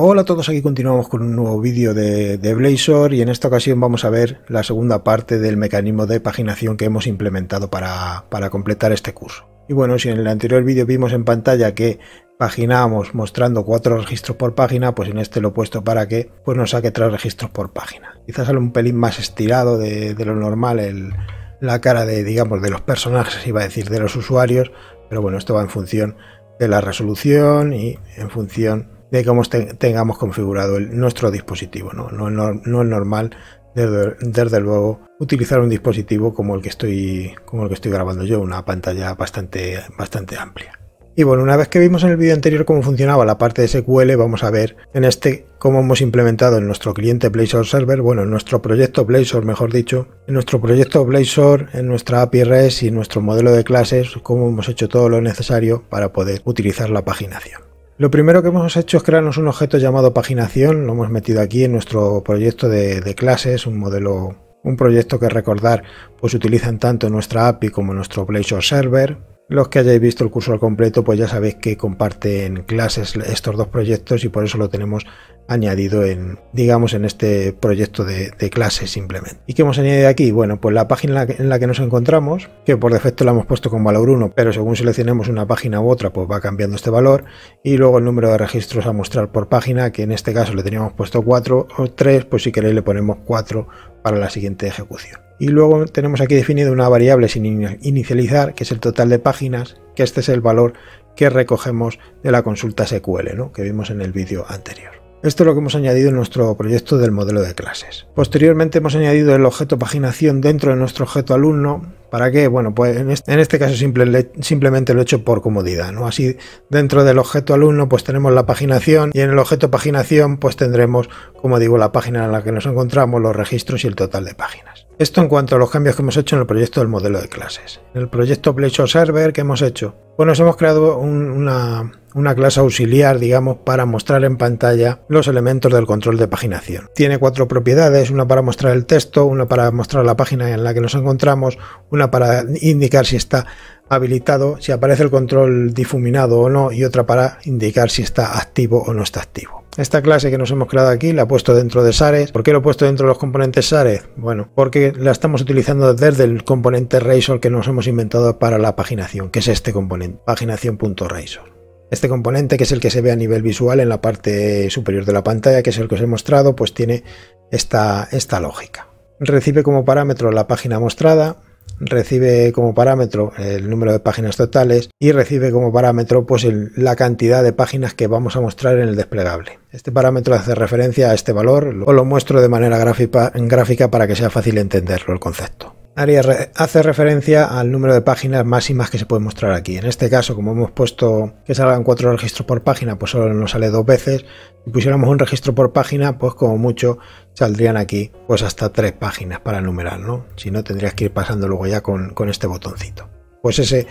Hola a todos, aquí continuamos con un nuevo vídeo de, Blazor y en esta ocasión vamos a ver la segunda parte del mecanismo de paginación que hemos implementado para, para completar este curso. Y bueno, si en el anterior vídeo vimos en pantalla que paginábamos mostrando cuatro registros por página, pues en este lo he puesto para que pues nos saque tres registros por página. Quizás sale un pelín más estirado de, lo normal la cara de, digamos, de los personajes, iba a decir, de los usuarios, pero bueno, esto va en función de la resolución y en función de cómo este, tengamos configurado nuestro dispositivo. ¿no? No, es normal, desde, luego, utilizar un dispositivo como el que estoy, como el que estoy grabando yo, una pantalla bastante, bastante amplia. Y bueno, una vez que vimos en el vídeo anterior cómo funcionaba la parte de SQL, vamos a ver en este cómo hemos implementado en nuestro cliente Blazor Server, bueno, en nuestro proyecto Blazor, mejor dicho, en nuestro proyecto Blazor, en nuestra API REST y nuestro modelo de clases, cómo hemos hecho todo lo necesario para poder utilizar la paginación. Lo primero que hemos hecho es crearnos un objeto llamado paginación, lo hemos metido aquí en nuestro proyecto de, clases, un modelo, un proyecto que recordar, pues utilizan tanto nuestra API como nuestro Blazor Server. Los que hayáis visto el curso al completo, pues ya sabéis que comparten clases estos dos proyectos y por eso lo tenemos añadido en, digamos, en este proyecto de, clase simplemente. ¿Y qué hemos añadido aquí? Bueno, pues la página en la, que, nos encontramos, que por defecto la hemos puesto con valor 1, pero según seleccionemos una página u otra, pues va cambiando este valor. Y luego el número de registros a mostrar por página, que en este caso le teníamos puesto 4 o 3, pues si queréis le ponemos 4 para la siguiente ejecución. Y luego tenemos aquí definido una variable sin inicializar, que es el total de páginas, que este es el valor que recogemos de la consulta SQL, que vimos en el vídeo anterior. Esto es lo que hemos añadido en nuestro proyecto del modelo de clases. Posteriormente hemos añadido el objeto paginación dentro de nuestro objeto alumno para qué? bueno, pues en este, este caso simplemente lo he hecho por comodidad, ¿no? Así dentro del objeto alumno pues tenemos la paginación y en el objeto paginación pues tendremos, como digo, la página en la que nos encontramos, los registros y el total de páginas. Esto en cuanto a los cambios que hemos hecho en el proyecto del modelo de clases. En el proyecto Show Server que hemos hecho, bueno nos hemos creado una una clase auxiliar, digamos, para mostrar en pantalla los elementos del control de paginación. Tiene cuatro propiedades, una para mostrar el texto, una para mostrar la página en la que nos encontramos, una para indicar si está habilitado, si aparece el control difuminado o no, y otra para indicar si está activo o no está activo. Esta clase que nos hemos creado aquí la he puesto dentro de Sares. ¿Por qué lo he puesto dentro de los componentes Sares? Bueno, porque la estamos utilizando desde el componente Razor que nos hemos inventado para la paginación, que es este componente, paginación.razor. Este componente, que es el que se ve a nivel visual en la parte superior de la pantalla, que es el que os he mostrado, pues tiene esta, esta lógica. Recibe como parámetro la página mostrada, recibe como parámetro el número de páginas totales y recibe como parámetro pues la cantidad de páginas que vamos a mostrar en el desplegable. Este parámetro hace referencia a este valor, o lo muestro de manera gráfica para que sea fácil entenderlo el concepto hace referencia al número de páginas máximas que se puede mostrar aquí. En este caso, como hemos puesto que salgan cuatro registros por página, pues solo nos sale dos veces. Si pusiéramos un registro por página, pues como mucho saldrían aquí pues hasta tres páginas para numerar, ¿no? Si no, tendrías que ir pasando luego ya con, con este botoncito. Pues ese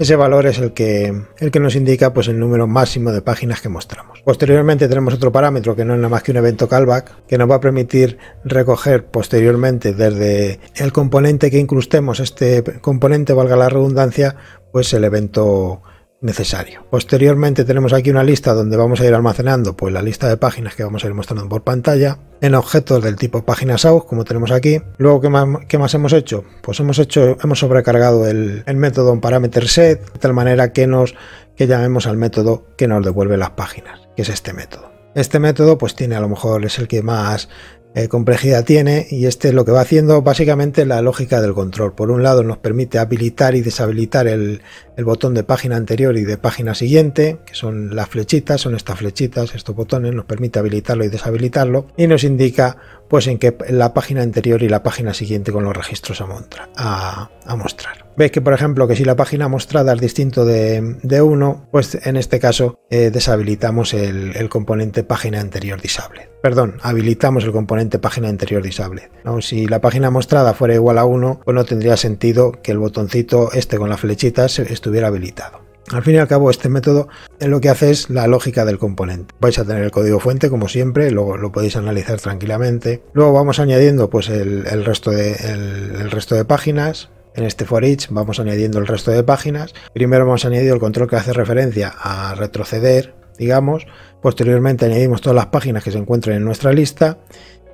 ese valor es el que, el que nos indica pues, el número máximo de páginas que mostramos. Posteriormente tenemos otro parámetro que no es nada más que un evento callback que nos va a permitir recoger posteriormente desde el componente que incrustemos, este componente valga la redundancia, pues el evento necesario. Posteriormente tenemos aquí una lista donde vamos a ir almacenando pues la lista de páginas que vamos a ir mostrando por pantalla, en objetos del tipo páginas out como tenemos aquí. Luego, ¿qué más, más hemos hecho? Pues hemos hecho, hemos sobrecargado el, método en parameter set, de tal manera que nos que llamemos al método que nos devuelve las páginas, que es este método. Este método pues tiene a lo mejor es el que más eh, complejidad tiene y este es lo que va haciendo básicamente la lógica del control. Por un lado nos permite habilitar y deshabilitar el, el botón de página anterior y de página siguiente, que son las flechitas, son estas flechitas, estos botones, nos permite habilitarlo y deshabilitarlo, y nos indica pues en que la página anterior y la página siguiente con los registros a, montra, a, mostrar. Veis que por ejemplo que si la página mostrada es distinto de, de uno, pues en este caso eh, deshabilitamos el, componente página anterior disable. Perdón, habilitamos el componente página anterior disable. Si la página mostrada fuera igual a 1, pues no tendría sentido que el botoncito este con las flechitas estuviera habilitado. Al fin y al cabo, este método en lo que hace es la lógica del componente. Vais a tener el código fuente, como siempre, luego lo podéis analizar tranquilamente. Luego vamos añadiendo pues, el, resto de, el, resto de páginas, en este for each vamos añadiendo el resto de páginas. Primero hemos añadido el control que hace referencia a retroceder, digamos. Posteriormente añadimos todas las páginas que se encuentren en nuestra lista.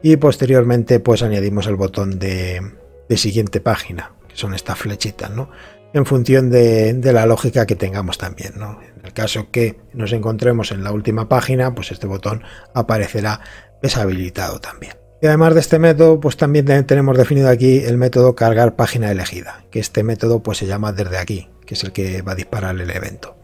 Y posteriormente pues añadimos el botón de, de siguiente página, que son estas flechitas, ¿no? en función de, la lógica que tengamos también. En el caso que nos encontremos en la última página, pues este botón aparecerá deshabilitado también. Y además de este método, pues también tenemos definido aquí el método cargar página elegida, que este método pues se llama desde aquí, que es el que va a disparar el evento.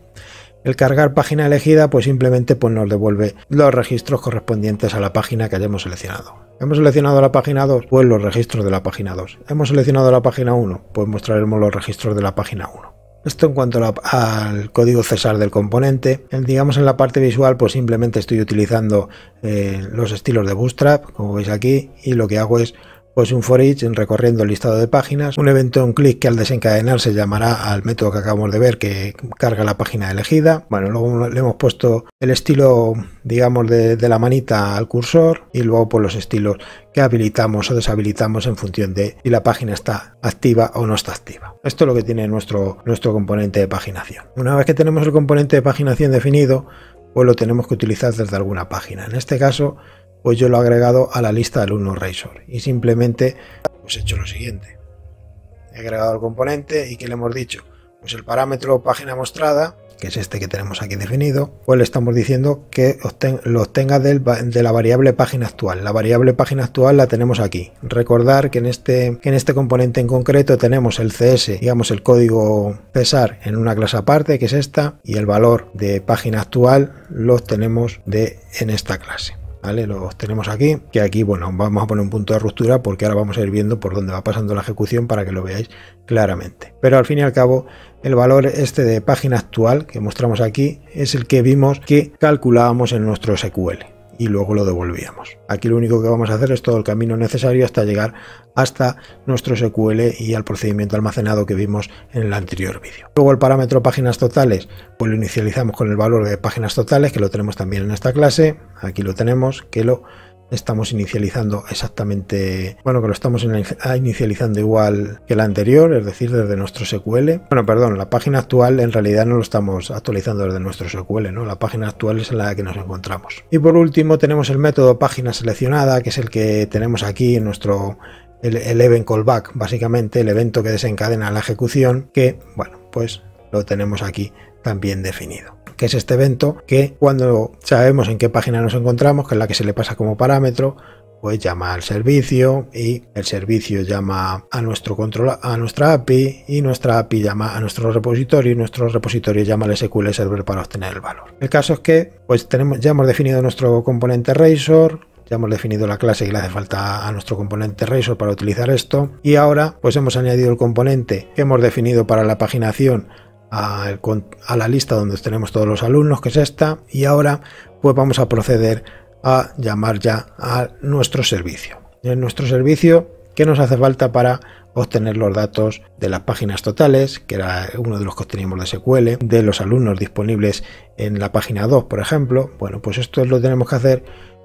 El cargar página elegida pues simplemente pues nos devuelve los registros correspondientes a la página que hayamos seleccionado. Hemos seleccionado la página 2, pues los registros de la página 2. Hemos seleccionado la página 1, pues mostraremos los registros de la página 1. Esto en cuanto al código César del componente. digamos en la parte visual, pues simplemente estoy utilizando eh, los estilos de Bootstrap, como veis aquí, y lo que hago es pues un for each recorriendo el listado de páginas, un evento un click que al desencadenar se llamará al método que acabamos de ver que carga la página elegida. Bueno, luego le hemos puesto el estilo, digamos, de, la manita al cursor y luego por pues, los estilos que habilitamos o deshabilitamos en función de si la página está activa o no está activa. Esto es lo que tiene nuestro, nuestro componente de paginación. Una vez que tenemos el componente de paginación definido, pues lo tenemos que utilizar desde alguna página. En este caso, pues yo lo he agregado a la lista de alumnos Razor y simplemente he hecho lo siguiente. He agregado el componente y que le hemos dicho, pues el parámetro página mostrada, que es este que tenemos aquí definido, pues le estamos diciendo que lo obtenga del de la variable página actual. La variable página actual la tenemos aquí. Recordar que en este, en este componente en concreto tenemos el CS, digamos el código Cesar en una clase aparte, que es esta, y el valor de página actual lo tenemos de, en esta clase. Lo Los tenemos aquí, que aquí, bueno, vamos a poner un punto de ruptura porque ahora vamos a ir viendo por dónde va pasando la ejecución para que lo veáis claramente. Pero al fin y al cabo, el valor este de página actual que mostramos aquí es el que vimos que calculábamos en nuestro SQL y luego lo devolvíamos. Aquí lo único que vamos a hacer es todo el camino necesario hasta llegar hasta nuestro SQL y al procedimiento almacenado que vimos en el anterior vídeo. Luego el parámetro páginas totales, pues lo inicializamos con el valor de páginas totales, que lo tenemos también en esta clase. Aquí lo tenemos, que lo estamos inicializando exactamente, bueno, que lo estamos ah, inicializando igual que la anterior, es decir, desde nuestro SQL. Bueno, perdón, la página actual en realidad no lo estamos actualizando desde nuestro SQL, ¿no? La página actual es en la que nos encontramos. Y por último tenemos el método página seleccionada, que es el que tenemos aquí en nuestro el event callback, básicamente el evento que desencadena la ejecución, que, bueno, pues lo tenemos aquí también definido que es este evento, que cuando sabemos en qué página nos encontramos, que es la que se le pasa como parámetro, pues llama al servicio y el servicio llama a nuestro control a nuestra API y nuestra API llama a nuestro repositorio y nuestro repositorio llama al SQL Server para obtener el valor. El caso es que pues tenemos ya hemos definido nuestro componente Razor, ya hemos definido la clase que le hace falta a nuestro componente Razor para utilizar esto y ahora pues hemos añadido el componente que hemos definido para la paginación a, la lista donde tenemos todos los alumnos, que es esta, y ahora pues vamos a proceder a llamar ya a nuestro servicio. En nuestro servicio, ¿qué nos hace falta para obtener los datos de las páginas totales, que era uno de los que obteníamos de SQL, de los alumnos disponibles en la página 2, por ejemplo? Bueno, pues esto lo tenemos que hacer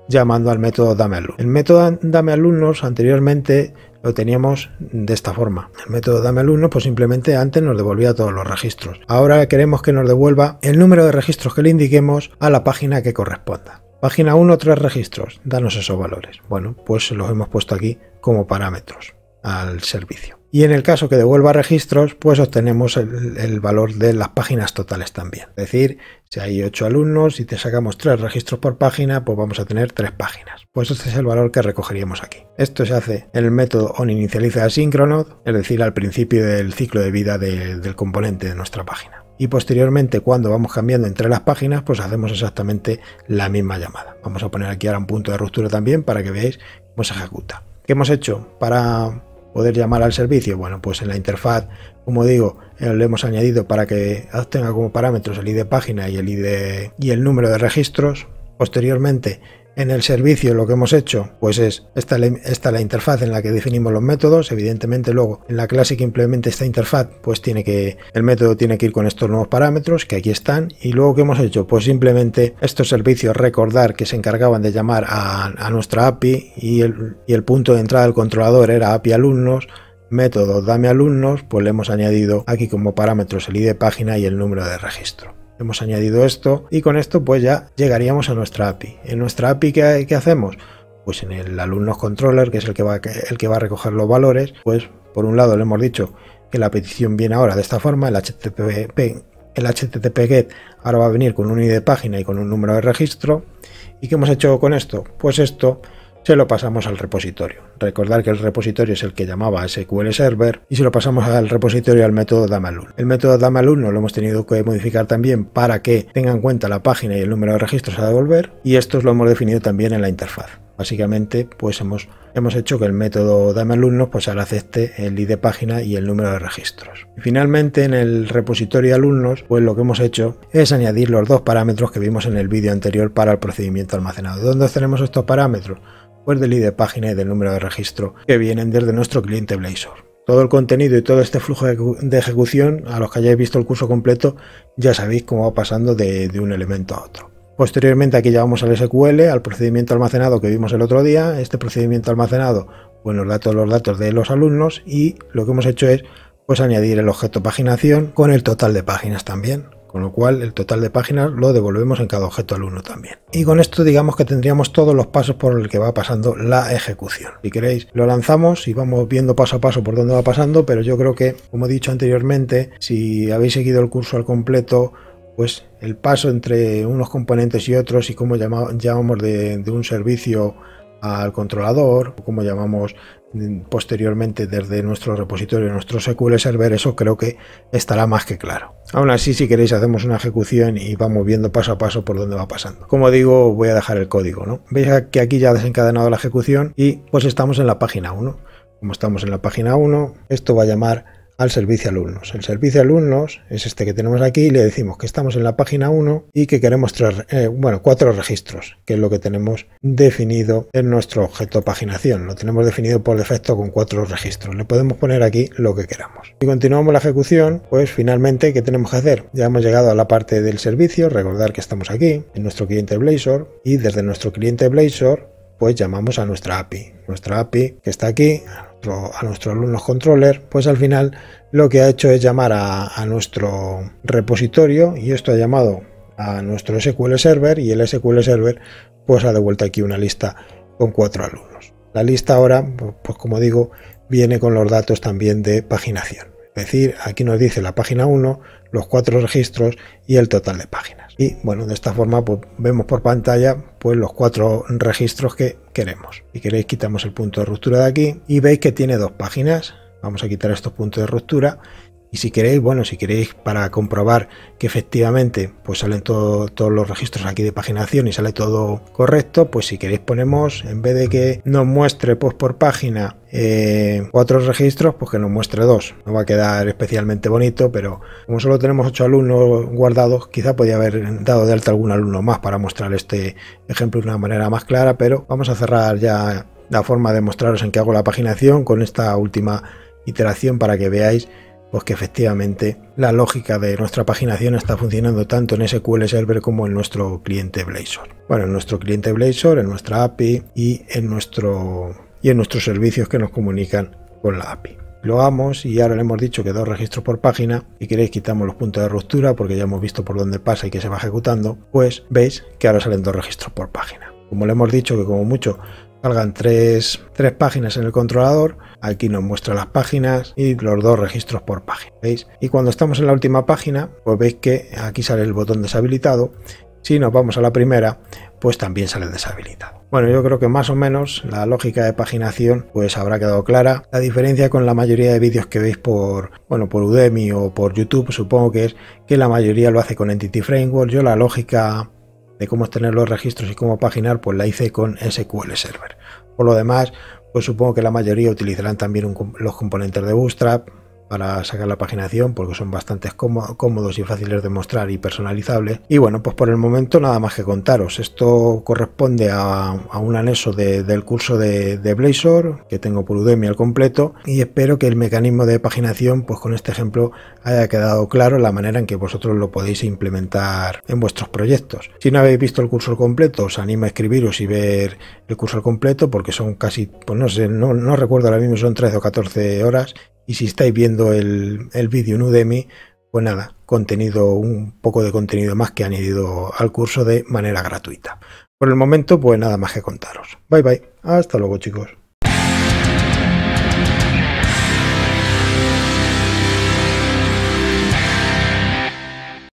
llamando al método dame alumnos. El método dame alumnos anteriormente lo teníamos de esta forma. El método dame al pues simplemente antes nos devolvía todos los registros. Ahora queremos que nos devuelva el número de registros que le indiquemos a la página que corresponda. Página 1, 3 registros, danos esos valores. Bueno, pues los hemos puesto aquí como parámetros al servicio y en el caso que devuelva registros, pues obtenemos el, valor de las páginas totales también. Es decir, si hay 8 alumnos y te sacamos 3 registros por página, pues vamos a tener 3 páginas. Pues este es el valor que recogeríamos aquí. Esto se hace en el método onInicializa es decir, al principio del ciclo de vida del componente de nuestra página. Y posteriormente, cuando vamos cambiando entre las páginas, pues hacemos exactamente la misma llamada. Vamos a poner aquí ahora un punto de ruptura también para que veáis cómo se ejecuta. ¿Qué hemos hecho para poder llamar al servicio. Bueno, pues en la interfaz, como digo, eh, le lo hemos añadido para que obtenga como parámetros el ID página y el ID y el número de registros. Posteriormente, en el servicio lo que hemos hecho pues es esta, esta la interfaz en la que definimos los métodos, evidentemente luego en la clase que implemente esta interfaz pues tiene que el método tiene que ir con estos nuevos parámetros que aquí están y luego que hemos hecho pues simplemente estos servicios recordar que se encargaban de llamar a, nuestra API y el, punto de entrada del controlador era API alumnos método dame alumnos pues le hemos añadido aquí como parámetros el id página y el número de registro. Hemos añadido esto y con esto pues ya llegaríamos a nuestra API. ¿En nuestra API qué, hacemos? Pues en el alumnos controller, que es el que, va, el que va a recoger los valores, pues por un lado le hemos dicho que la petición viene ahora de esta forma, el HTTP, el HTTP get ahora va a venir con un ID de página y con un número de registro. ¿Y qué hemos hecho con esto? Pues esto se lo pasamos al repositorio. Recordar que el repositorio es el que llamaba SQL Server y se lo pasamos al repositorio al método damalun. El método damalun lo hemos tenido que modificar también para que tenga en cuenta la página y el número de registros a devolver y estos lo hemos definido también en la interfaz. Básicamente, pues hemos, hemos hecho que el método alumnos pues ahora acepte el ID página y el número de registros. finalmente, en el repositorio de alumnos, pues lo que hemos hecho es añadir los dos parámetros que vimos en el vídeo anterior para el procedimiento almacenado. ¿Dónde tenemos estos parámetros? pues del ID de página y del número de registro que vienen desde nuestro cliente Blazor. Todo el contenido y todo este flujo de ejecución, a los que hayáis visto el curso completo, ya sabéis cómo va pasando de, un elemento a otro. Posteriormente aquí ya vamos al SQL, al procedimiento almacenado que vimos el otro día. Este procedimiento almacenado, bueno, pues los datos, los datos de los alumnos y lo que hemos hecho es pues añadir el objeto paginación con el total de páginas también con lo cual el total de páginas lo devolvemos en cada objeto al uno también. Y con esto digamos que tendríamos todos los pasos por el que va pasando la ejecución. Si queréis lo lanzamos y vamos viendo paso a paso por dónde va pasando, pero yo creo que, como he dicho anteriormente, si habéis seguido el curso al completo, pues el paso entre unos componentes y otros y cómo llamamos de, de un servicio al controlador, o como llamamos posteriormente desde nuestro repositorio, nuestro SQL Server, eso creo que estará más que claro. Aún así, si queréis, hacemos una ejecución y vamos viendo paso a paso por dónde va pasando. Como digo, voy a dejar el código, ¿no? Veis que aquí ya ha desencadenado la ejecución y pues estamos en la página 1. Como estamos en la página 1, esto va a llamar al servicio alumnos. El servicio alumnos es este que tenemos aquí y le decimos que estamos en la página 1 y que queremos tres, eh, bueno, cuatro registros, que es lo que tenemos definido en nuestro objeto paginación. Lo tenemos definido por defecto con cuatro registros. Le podemos poner aquí lo que queramos. y continuamos la ejecución, pues finalmente, ¿qué tenemos que hacer? Ya hemos llegado a la parte del servicio, recordar que estamos aquí en nuestro cliente Blazor y desde nuestro cliente Blazor pues llamamos a nuestra API. Nuestra API que está aquí, a nuestro alumnos controller, pues al final lo que ha hecho es llamar a, a, nuestro repositorio y esto ha llamado a nuestro SQL Server y el SQL Server pues ha devuelto aquí una lista con cuatro alumnos. La lista ahora, pues, pues como digo, viene con los datos también de paginación decir, aquí nos dice la página 1, los cuatro registros y el total de páginas. Y bueno, de esta forma pues, vemos por pantalla pues, los cuatro registros que queremos. Si queréis quitamos el punto de ruptura de aquí y veis que tiene dos páginas. Vamos a quitar estos puntos de ruptura y si queréis, bueno, si queréis para comprobar que efectivamente pues salen todos los registros aquí de paginación y sale todo correcto, pues si queréis ponemos, en vez de que nos muestre pues por página eh, cuatro registros, pues que nos muestre dos. No va a quedar especialmente bonito, pero como solo tenemos ocho alumnos guardados, quizá podría haber dado de alta algún alumno más para mostrar este ejemplo de una manera más clara, pero vamos a cerrar ya la forma de mostraros en qué hago la paginación con esta última iteración para que veáis pues que efectivamente la lógica de nuestra paginación está funcionando tanto en SQL Server como en nuestro cliente Blazor. Bueno, en nuestro cliente Blazor, en nuestra API y en, y en nuestros servicios que nos comunican con la API. Lo hagamos y ahora le hemos dicho que dos registros por página y queréis quitamos los puntos de ruptura porque ya hemos visto por dónde pasa y que se va ejecutando, pues veis que ahora salen dos registros por página. Como le hemos dicho que como mucho salgan tres, páginas en el controlador. Aquí nos muestra las páginas y los dos registros por página. ¿veis? Y cuando estamos en la última página, pues veis que aquí sale el botón deshabilitado. Si nos vamos a la primera, pues también sale deshabilitado. Bueno, yo creo que más o menos la lógica de paginación pues habrá quedado clara. La diferencia con la mayoría de vídeos que veis por, bueno, por Udemy o por YouTube, supongo que es que la mayoría lo hace con Entity Framework. Yo la lógica de cómo obtener los registros y cómo paginar, pues la hice con SQL Server. Por lo demás, pues supongo que la mayoría utilizarán también los componentes de Bootstrap, para sacar la paginación porque son bastante cómodos y fáciles de mostrar y personalizables. Y bueno, pues por el momento nada más que contaros. Esto corresponde a, un anexo del curso de, Blazor que tengo por Udemy al completo y espero que el mecanismo de paginación pues con este ejemplo haya quedado claro la manera en que vosotros lo podéis implementar en vuestros proyectos. Si no habéis visto el curso completo os animo a escribiros y ver el curso completo porque son casi, pues no sé, no, no recuerdo ahora mismo, son 13 o 14 horas y si estáis viendo el, el vídeo en Udemy, pues nada, contenido, un poco de contenido más que han añadido al curso de manera gratuita. Por el momento, pues nada más que contaros. Bye bye. Hasta luego, chicos.